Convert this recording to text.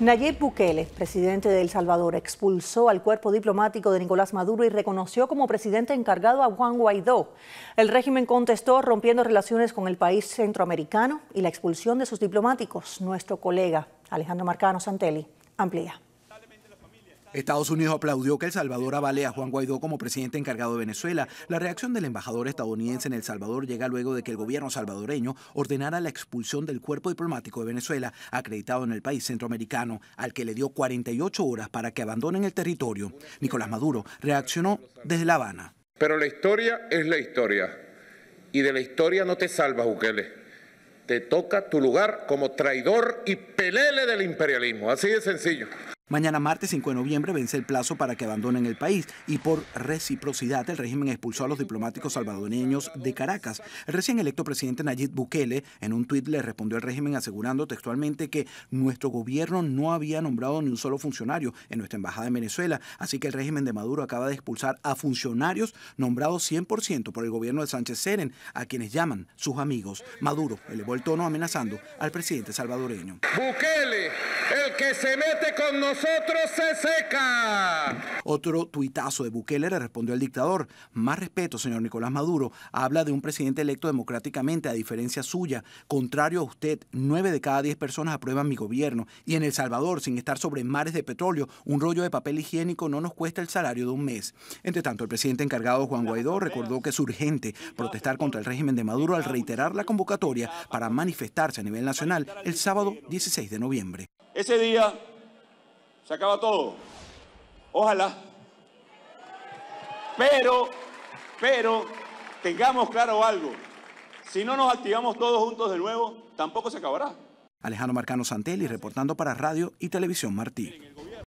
Nayib Bukele, presidente de El Salvador, expulsó al cuerpo diplomático de Nicolás Maduro y reconoció como presidente encargado a Juan Guaidó. El régimen contestó rompiendo relaciones con el país centroamericano y la expulsión de sus diplomáticos. Nuestro colega Alejandro Marcano Santelli amplía. Estados Unidos aplaudió que El Salvador avale a Juan Guaidó como presidente encargado de Venezuela. La reacción del embajador estadounidense en El Salvador llega luego de que el gobierno salvadoreño ordenara la expulsión del cuerpo diplomático de Venezuela, acreditado en el país centroamericano, al que le dio 48 horas para que abandonen el territorio. Nicolás Maduro reaccionó desde La Habana. Pero la historia es la historia. Y de la historia no te salvas, Bukele. Te toca tu lugar como traidor y pelele del imperialismo. Así de sencillo. Mañana martes 5 de noviembre vence el plazo para que abandonen el país y por reciprocidad el régimen expulsó a los diplomáticos salvadoreños de Caracas. El recién electo presidente Nayib Bukele en un tuit le respondió al régimen asegurando textualmente que nuestro gobierno no había nombrado ni un solo funcionario en nuestra embajada en Venezuela, así que el régimen de Maduro acaba de expulsar a funcionarios nombrados 100% por el gobierno de Sánchez Seren, a quienes llaman sus amigos. Maduro elevó el tono amenazando al presidente salvadoreño. Bukele, el que se mete con nosotros nosotros se seca. Otro tuitazo de Bukele le respondió al dictador. Más respeto, señor Nicolás Maduro. Habla de un presidente electo democráticamente, a diferencia suya. Contrario a usted, nueve de cada diez personas aprueban mi gobierno. Y en El Salvador, sin estar sobre mares de petróleo, un rollo de papel higiénico no nos cuesta el salario de un mes. Entre tanto, el presidente encargado Juan Guaidó recordó que es urgente protestar contra el régimen de Maduro al reiterar la convocatoria para manifestarse a nivel nacional el sábado 16 de noviembre. Ese día se acaba todo. Ojalá. Pero, pero, tengamos claro algo. Si no nos activamos todos juntos de nuevo, tampoco se acabará. Alejandro Marcano Santelli reportando para Radio y Televisión Martí.